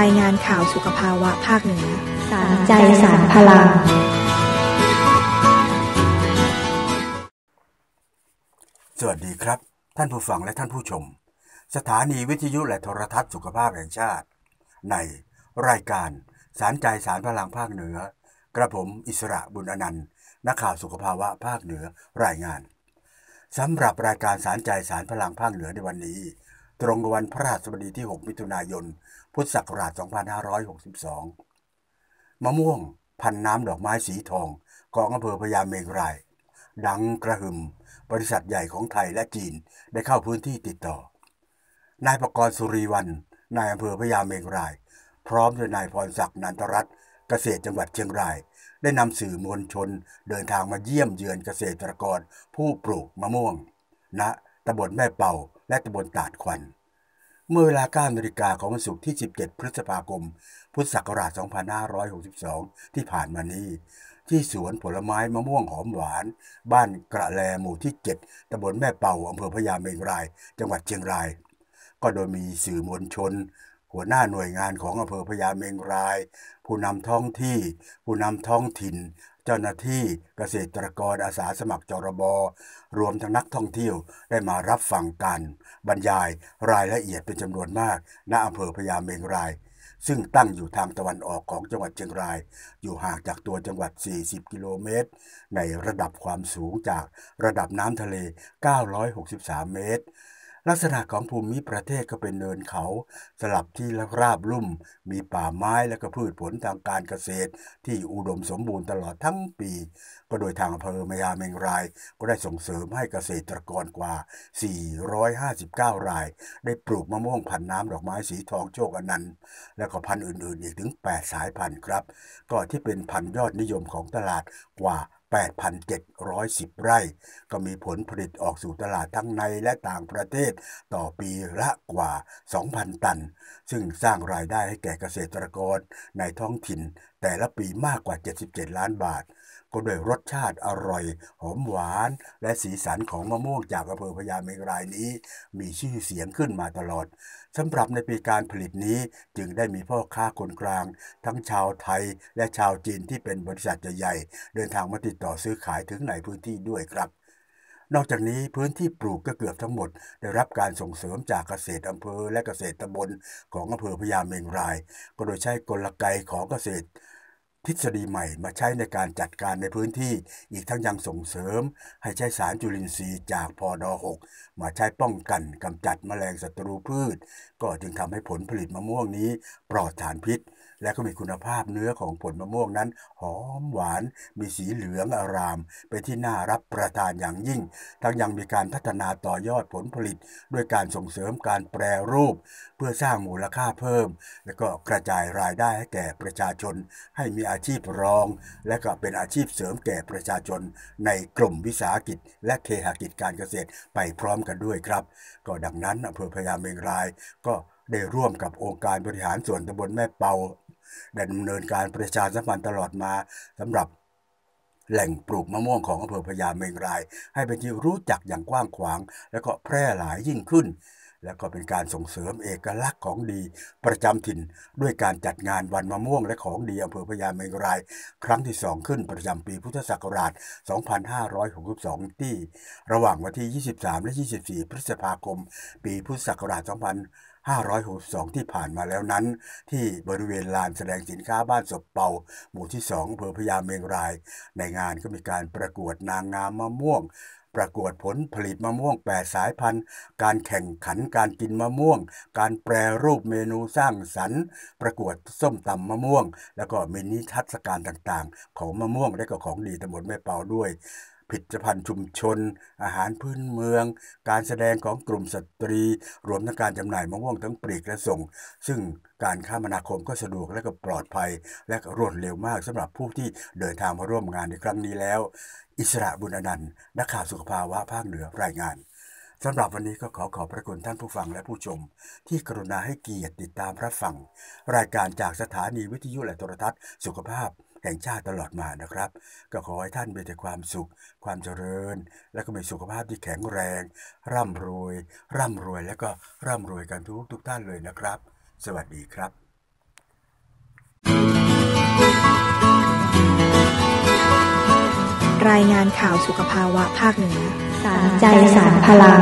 รายงานข่าวสุขภาวะภาคเหนือ สารใจสารพลัง สวัสดีครับ ท่านผู้ฟังและท่านผู้ชม สถานีวิทยุและโทรทัศน์สุขภาพแห่งชาติ ในรายการ สารใจสารพลังภาคเหนือ กระผมอิสระบุญอนันต์ นักข่าวสุขภาวะภาคเหนือรายงานสำหรับรายการสารใจสารพลังภาคเหนือในวันนี้ตรงกับวันพระราชบดีที่ 6 มิถุนายน พุทธศักราช 2562 มะม่วง พันน้ำดอกไม้สีทองของอำเภอพญาเมงราย ดังกระหึมบริษัทใหญ่ของไทยและจีนได้เข้าพื้นที่ติดต่อ นายประกรณ์สุรีวัน นายอำเภอพญาเมงราย พร้อมด้วยนายพรศักดิ์นันทรัตน์เกษตรจังหวัดเชียงราย ได้นำสื่อมวลชนเดินทางมาเยี่ยมเยือนเกษตรกรผู้ปลูกมะม่วงณนะตำบลแม่เป่าและตำบลตาดควันเมื่อเวลา9นาฬิกาของวันศุกร์ที่ 17 พฤษภาคม พุทธศักราช 2562 ที่ผ่านมานี้ ที่สวนผลไม้มะม่วงหอมหวาน บ้านกระแลหมู่ที่ 7 ตำบลแม่เป่าอำเภอพญาเมงราย จังหวัดเชียงราย ก็โดยมีสื่อมวลชน หัวหน้าหน่วยงานของอำเภอพญาเมงราย ผู้นำท้องที่ ผู้นำท้องถิ่นเจ้าหน้าที่เกษตรกรอาสาสมัครจรบรวมทั้งนักท่องเที่ยวได้มารับฟังกัน บรรยายรายละเอียดเป็นจำนวนมากณอำเภอพญาเมงราย ซึ่งตั้งอยู่ทางตะวันออกของจังหวัดเชียงราย อยู่ห่างจากตัวจังหวัด 40 กิโลเมตร ในระดับความสูงจากระดับน้ำทะเล 963 เมตรลักษณะของภูมิประเทศก็เป็นเนินเขา สลับที่ราบลุ่มมีป่าไม้และก็พืชผลทางการเกษตร ที่อุดมสมบูรณ์ตลอดทั้งปี ก็โดยทางอำเภอมยาเมงราย ก็ได้ส่งเสริมให้เกษตรกรกว่า 459 ราย ได้ปลูกมะม่วงพันน้ำดอกไม้สีทองโชคอนันต์และก็พันธุ์อื่นๆอีกถึง 8 สายพันธุ์ครับ ก็ที่เป็นพันธุ์ยอดนิยมของตลาดกว่า8,710 ไร่ ก็มีผลผลิตออกสู่ตลาดทั้งในและต่างประเทศ ต่อปีละกว่า 2,000 ตัน ซึ่งสร้างรายได้ให้แก่เกษตรกรในท้องถิ่นแต่ละปีมากกว่า 77 ล้านบาท ก็ด้วยรสชาติอร่อย หอมหวาน และสีสันของมะม่วงจากอำเภอพญาเมงรายนี้ มีชื่อเสียงขึ้นมาตลอดสำหรับในปีการผลิตนี้จึงได้มีพ่อค้าคนกลาง ทั้งชาวไทยและชาวจีนที่เป็นบริษัทใหญ่ เดินทางมาติดต่อซื้อขายถึงในพื้นที่ด้วยครับ นอกจากนี้พื้นที่ปลูกก็เกือบทั้งหมด ได้รับการส่งเสริมจากเกษตรอำเภอและเกษตรตำบล ของอำเภอพญาเมงราย ก็โดยใช้กลไกของเกษตรทฤษฎีใหม่มาใช้ในการจัดการในพื้นที่ อีกทั้งยังส่งเสริม ให้ใช้สารจุลินทรีย์จากพอดอ6มาใช้ป้องกันกำจัดแมลงศัตรูพืช ก็จึงทำให้ผลผลิตมะม่วงนี้ ปลอดสารพิษและก็มีคุณภาพเนื้อของผลมะม่วงนั้นหอมหวานมีสีเหลืองอารามไปที่น่ารับประทานอย่างยิ่ง ทั้งยังมีการพัฒนาต่อยอดผลผลิตด้วยการส่งเสริมการแปรรูป เพื่อสร้างมูลค่าเพิ่ม และก็กระจายรายได้ให้แก่ประชาชน ให้มีอาชีพรอง และก็เป็นอาชีพเสริมแก่ประชาชน ในกลุ่มวิสาหกิจ และเคหกิจการเกษตรไปพร้อมกันด้วยครับ ก็ดังนั้นอำเภอพญาเมงรายก็ได้ร่วมกับองค์การบริหารส่วนตำบลแม่เปาดำเนินการประชาสัมพันธ์ตลอดมาสำหรับแหล่งปลูกมะม่วงของอำเภอพญาเมงราย ให้เป็นที่รู้จักอย่างกว้างขวางและก็แพร่หลายยิ่งขึ้น และก็เป็นการส่งเสริมเอกลักษณ์ของดีประจำถิ่น ด้วยการจัดงานวันมะม่วงและของดีอำเภอพญาเมงราย ครั้งที่สองขึ้นประจำปีพุทธศักราช 2562 ที่ระหว่างวันที่ 23 และ 24 พฤษภาคม ปีพุทธศักราช2 5 5 6 2ที่ผ่านมาแล้วนั้น ที่บริเวณลานแสดงสินค้าบ้านศพเปาหมู่ที่2อำเภอพญาเมงรายในงานก็มีการประกวดนางงามมะม่วง ประกวดผลผลิตมะม่วง8สายพันธุ์ การแข่งขันการกินมะม่วง การแปรรูปเมนูสร้างสรรค์ ประกวดส้มตำมะม่วง แล้วก็มินิทัศการต่างๆ ของมะม่วงและก็ของดีตำบลแม่เปาด้วยผลิตภัณฑ์ชุมชน อาหารพื้นเมือง การแสดงของกลุ่มสตรี รวมทั้งการจำหน่ายมะม่วงทั้งปลีกและส่ง ซึ่งการคมนาคมก็สะดวกและก็ปลอดภัย และรวดเร็วมากสำหรับผู้ที่เดินทางมาร่วมงานในครั้งนี้แล้ว อิสระบุญอนันต์นักข่าวสุขภาวะภาคเหนือรายงานสำหรับวันนี้ก็ขอขอบพระคุณท่านผู้ฟังและผู้ชม ที่กรุณาให้เกียรติติดตามรับฟัง รายการจากสถานีวิทยุและโทรทัศน์ สุขภาพแห่งชาติตลอดมานะครับ ก็ขอให้ท่านมีแต่ความสุขความเจริญ และก็มีสุขภาพที่แข็งแรง ร่ำรวย ร่ำรวยและก็ร่ำรวยกันทุกทุกท่านเลยนะครับ สวัสดีครับ รายงานข่าวสุขภาวะภาคเหนือสารใจสารพลัง